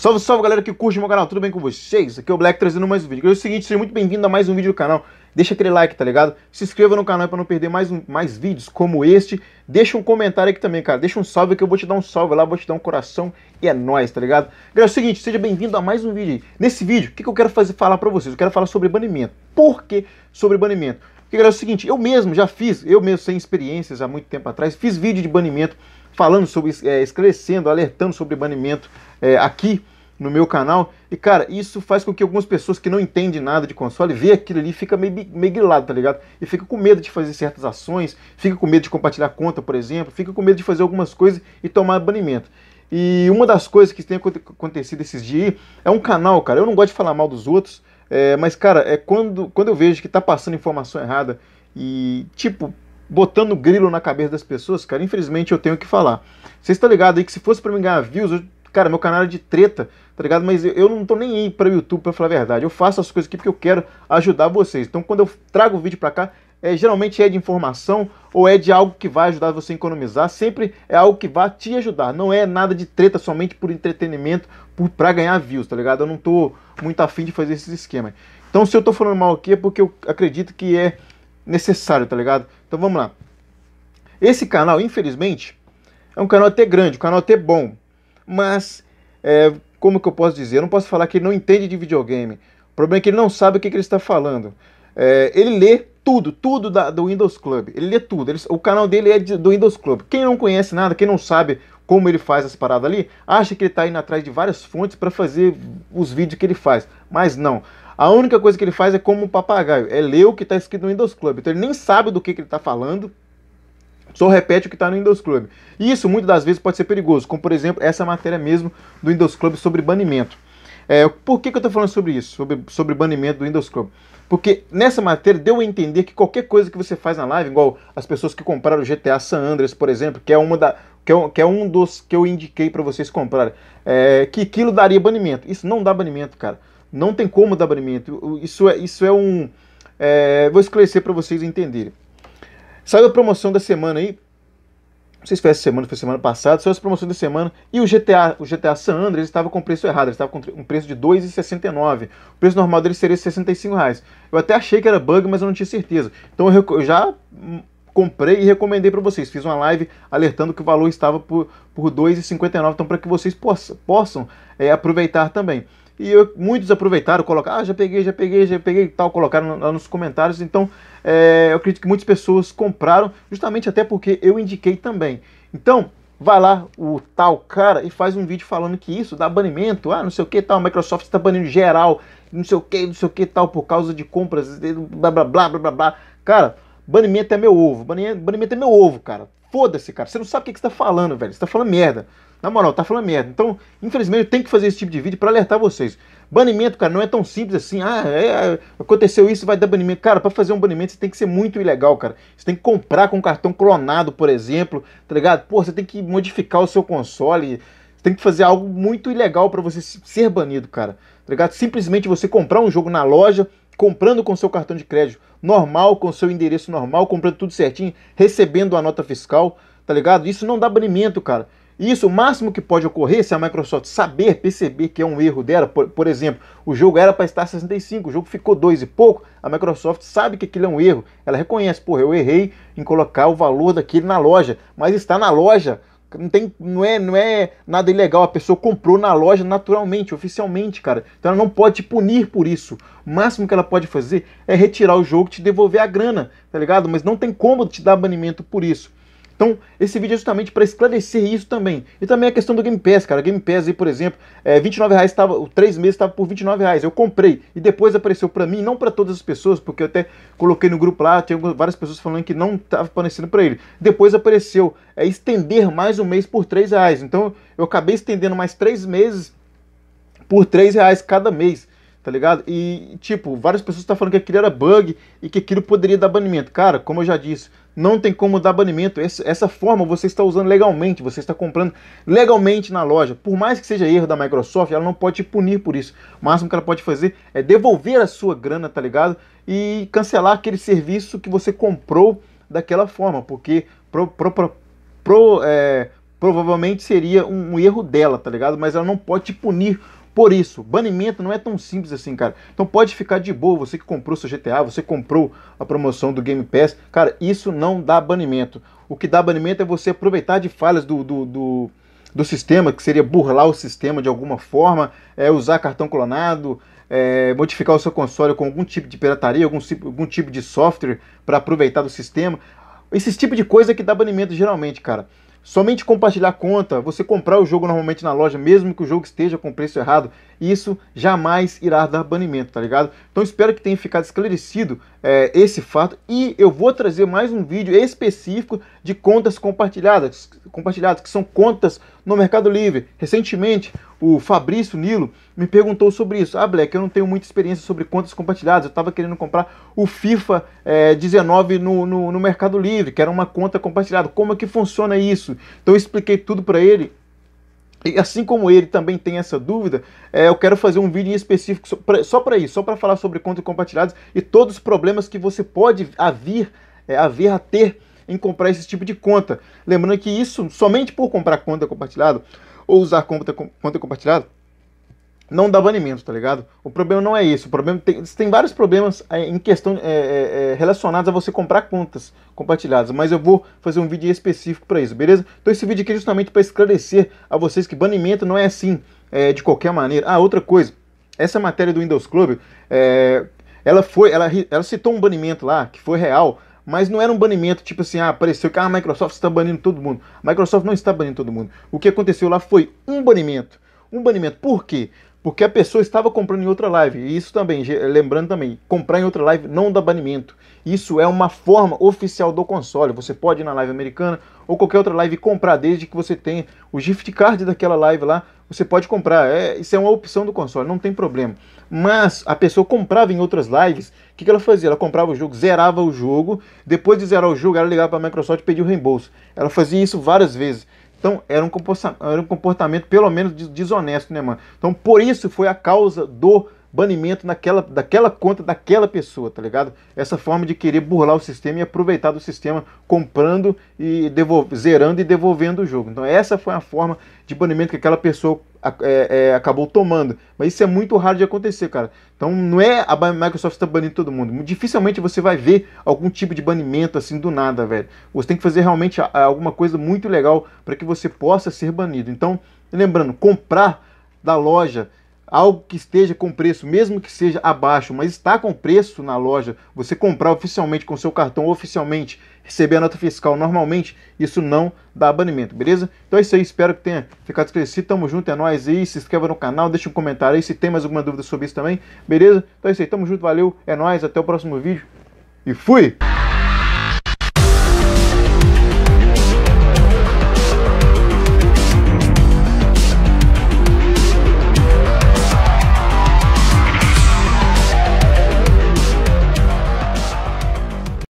Salve, salve galera que curte o meu canal, tudo bem com vocês? Aqui é o Black trazendo mais um vídeo. É o seguinte, seja muito bem-vindo a mais um vídeo do canal. Deixa aquele like, tá ligado? Se inscreva no canal para não perder mais, um, mais vídeos como este. Deixa um comentário aqui também, cara. Deixa um salve que eu vou te dar um salve lá, vou te dar um coração e é nóis, tá ligado? Galera, é o seguinte, seja bem-vindo a mais um vídeo aí. Nesse vídeo, o que, que eu quero fazer, falar para vocês? Eu quero falar sobre banimento. Por que sobre banimento? Porque, galera, é o seguinte, eu mesmo já fiz, eu mesmo sem experiências há muito tempo atrás, fiz vídeo de banimento falando sobre, é, esclarecendo, alertando sobre banimento é, aqui no meu canal. E, cara, isso faz com que algumas pessoas que não entendem nada de console vê aquilo ali e fica meio, meio grilado, tá ligado? E fica com medo de fazer certas ações, fica com medo de compartilhar conta, por exemplo, fica com medo de fazer algumas coisas e tomar banimento. E uma das coisas que tem acontecido esses dias é um canal, cara. Eu não gosto de falar mal dos outros, é, mas, cara, é quando, quando eu vejo que tá passando informação errada e, tipo, botando grilo na cabeça das pessoas, cara, infelizmente eu tenho que falar. Você está ligado aí que se fosse para mim ganhar views, eu, cara, meu canal é de treta, tá ligado? Mas eu não tô nem aí para o YouTube, para falar a verdade. Eu faço as coisas aqui porque eu quero ajudar vocês. Então quando eu trago o vídeo para cá, é, geralmente é de informação ou é de algo que vai ajudar você a economizar, sempre é algo que vai te ajudar. Não é nada de treta somente por entretenimento, por para ganhar views, tá ligado? Eu não tô muito afim de fazer esse esquema. Então se eu tô falando mal aqui é porque eu acredito que é necessário, tá ligado? Então vamos lá. Esse canal, infelizmente, é um canal até grande, um canal até bom. Mas, é, como que eu posso dizer? Eu não posso falar que ele não entende de videogame. O problema é que ele não sabe o que, que ele está falando. É, ele lê tudo, tudo da, do Windows Club. Ele lê tudo. Ele, o canal dele é de, do Windows Club. Quem não conhece nada, quem não sabe como ele faz as paradas ali, acha que ele está indo atrás de várias fontes para fazer os vídeos que ele faz. Mas não. A única coisa que ele faz é como um papagaio, é ler o que está escrito no Windows Club. Então ele nem sabe do que, que ele está falando, só repete o que está no Windows Club. E isso muitas das vezes pode ser perigoso, como por exemplo essa matéria mesmo do Windows Club sobre banimento. É, por que, que eu estou falando sobre isso, sobre, sobre banimento do Windows Club? Porque nessa matéria deu a entender que qualquer coisa que você faz na live, igual as pessoas que compraram o GTA San Andreas, por exemplo, que é uma da que é, que é um dos que eu indiquei para vocês comprarem, é, que aquilo daria banimento. Isso não dá banimento, cara. Não tem como dar banimento. Isso é, isso é um. É, vou esclarecer para vocês entenderem. Saiu a promoção da semana aí. Não sei se foi essa semana, foi semana passada, saiu as promoções da semana. E o GTA, o GTA San Andreas estava com preço errado, ele estava com um preço de R$ 2,69. O preço normal dele seria R$ 65. Reais. Eu até achei que era bug, mas eu não tinha certeza. Então eu, eu já hum, comprei e recomendei para vocês. Fiz uma live alertando que o valor estava por, por 2,59, então para que vocês possam, possam é, aproveitar também. E eu, muitos aproveitaram, colocaram, ah, já peguei, já peguei, já peguei e tal, colocaram lá nos comentários. Então, é, eu acredito que muitas pessoas compraram, justamente até porque eu indiquei também. Então, vai lá o tal cara e faz um vídeo falando que isso dá banimento, ah, não sei o que tal, Microsoft está banindo geral, não sei o que, não sei o que tal, por causa de compras, blá blá blá blá blá blá. Cara, banimento é meu ovo, banimento é meu ovo, cara. Foda-se, cara. Você não sabe o que, você tá falando, velho. Você tá falando merda. Na moral, tá falando merda. Então, infelizmente, eu tenho que fazer esse tipo de vídeo para alertar vocês. Banimento, cara, não é tão simples assim. Ah, é, é aconteceu isso, vai dar banimento. Cara, para fazer um banimento você tem que ser muito ilegal, cara. Você tem que comprar com um cartão clonado, por exemplo, tá ligado? Pô, você tem que modificar o seu console. Você tem que fazer algo muito ilegal para você ser banido, cara. Tá ligado? Simplesmente você comprar um jogo na loja, comprando com seu cartão de crédito normal, com seu endereço normal, comprando tudo certinho, recebendo a nota fiscal, tá ligado? Isso não dá banimento, cara. Isso, o máximo que pode ocorrer se a Microsoft saber, perceber que é um erro dela, por, por exemplo, o jogo era para estar 65, o jogo ficou 2 e pouco, a Microsoft sabe que aquilo é um erro, ela reconhece, porra, eu errei em colocar o valor daquele na loja, mas está na loja, não, tem, não, é, não é nada ilegal. A pessoa comprou na loja naturalmente, oficialmente, cara. Então ela não pode te punir por isso. O máximo que ela pode fazer é retirar o jogo, te devolver a grana, tá ligado? Mas não tem como te dar banimento por isso. Então, esse vídeo é justamente para esclarecer isso também. E também a questão do Game Pass, cara. Game Pass aí, por exemplo, é, 29 reais tava, 3 meses estava por 29 reais. Eu comprei e depois apareceu para mim, não para todas as pessoas, porque eu até coloquei no grupo lá, tinha várias pessoas falando que não estava aparecendo para ele. Depois apareceu é, estender mais um mês por 3 reais. Então, eu acabei estendendo mais 3 meses por 3 reais cada mês tá ligado? E, tipo, várias pessoas estão tá falando que aquilo era bug e que aquilo poderia dar banimento. Cara, como eu já disse, não tem como dar banimento. Essa, essa forma você está usando legalmente, você está comprando legalmente na loja. Por mais que seja erro da Microsoft, ela não pode te punir por isso. O máximo que ela pode fazer é devolver a sua grana, tá ligado? E cancelar aquele serviço que você comprou daquela forma, porque pro, pro, pro, pro é, provavelmente seria um, um erro dela, tá ligado? Mas ela não pode te punir por isso, banimento não é tão simples assim, cara. Então pode ficar de boa, você que comprou seu GTA, você comprou a promoção do Game Pass, cara, isso não dá banimento. O que dá banimento é você aproveitar de falhas do, do, do, do sistema, que seria burlar o sistema de alguma forma, é, usar cartão clonado, é, modificar o seu console com algum tipo de pirataria, algum, algum tipo de software para aproveitar do sistema. Esse tipo de coisa é que dá banimento geralmente, cara. Somente compartilhar conta, você comprar o jogo normalmente na loja, mesmo que o jogo esteja com preço errado, e isso jamais irá dar banimento, tá ligado? Então espero que tenha ficado esclarecido é, esse fato e eu vou trazer mais um vídeo específico de contas compartilhadas, compartilhadas que são contas no Mercado Livre. Recentemente, o Fabrício Nilo me perguntou sobre isso. Ah, Black, eu não tenho muita experiência sobre contas compartilhadas. Eu estava querendo comprar o FIFA é, 19 no, no, no Mercado Livre, que era uma conta compartilhada. Como é que funciona isso? Então eu expliquei tudo para ele e assim como ele também tem essa dúvida, é, eu quero fazer um vídeo em específico só para isso, só para falar sobre contas compartilhadas e todos os problemas que você pode haver, é, haver a ter em comprar esse tipo de conta. Lembrando que isso, somente por comprar conta compartilhada ou usar conta, conta compartilhada, não dá banimento, tá ligado? O problema não é esse. O problema tem, tem vários problemas eh, em questão é, é, relacionados a você comprar contas compartilhadas, mas eu vou fazer um vídeo específico para isso, beleza? Então esse vídeo aqui é justamente para esclarecer a vocês que banimento não é assim, é, de qualquer maneira. Ah, outra coisa, essa matéria do Windows Club, ela foi, ela, ela citou um banimento lá que foi real, mas não era um banimento tipo assim, ah, apareceu que ah, a Microsoft está banindo todo mundo. A Microsoft não está banindo todo mundo. O que aconteceu lá foi um banimento. Um banimento. Por quê? Porque a pessoa estava comprando em outra live. E isso também, lembrando também, comprar em outra live não dá banimento. Isso é uma forma oficial do console. Você pode ir na live americana ou qualquer outra live e comprar, desde que você tenha o gift card daquela live lá, você pode comprar. É, isso é uma opção do console, não tem problema. Mas a pessoa comprava em outras lives, o que, que ela fazia? Ela comprava o jogo, zerava o jogo, depois de zerar o jogo, ela ligava para a Microsoft e pedia o reembolso. Ela fazia isso várias vezes. Então era um comportamento, era um comportamento pelo menos desonesto, né, mano? Então por isso foi a causa do banimento naquela, daquela conta daquela pessoa, tá ligado? Essa forma de querer burlar o sistema e aproveitar do sistema comprando e devolver, zerando e devolvendo o jogo. Então essa foi a forma de banimento que aquela pessoa é, é, acabou tomando. Mas isso é muito raro de acontecer, cara. Então não é a Microsoft está banindo todo mundo. Dificilmente você vai ver algum tipo de banimento assim do nada, velho. Você tem que fazer realmente alguma coisa muito legal para que você possa ser banido. Então, lembrando, comprar da loja algo que esteja com preço, mesmo que seja abaixo, mas está com preço na loja, você comprar oficialmente com seu cartão, oficialmente, receber a nota fiscal normalmente, isso não dá banimento, beleza? Então é isso aí, espero que tenha ficado esclarecido. Tamo junto, é nóis aí, se inscreva no canal, deixa um comentário aí se tem mais alguma dúvida sobre isso também, beleza? Então é isso aí, tamo junto, valeu, é nóis, até o próximo vídeo e fui!